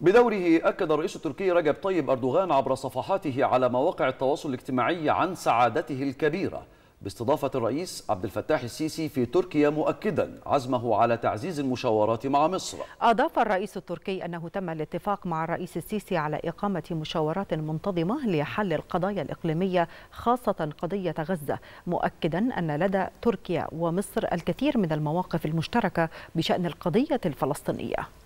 بدوره أكد الرئيس التركي رجب طيب أردوغان عبر صفحاته على مواقع التواصل الاجتماعي عن سعادته الكبيرة باستضافة الرئيس عبد الفتاح السيسي في تركيا مؤكدا عزمه على تعزيز المشاورات مع مصر أضاف الرئيس التركي أنه تم الاتفاق مع الرئيس السيسي على إقامة مشاورات منتظمة لحل القضايا الإقليمية خاصة قضية غزة مؤكدا أن لدى تركيا ومصر الكثير من المواقف المشتركة بشأن القضية الفلسطينية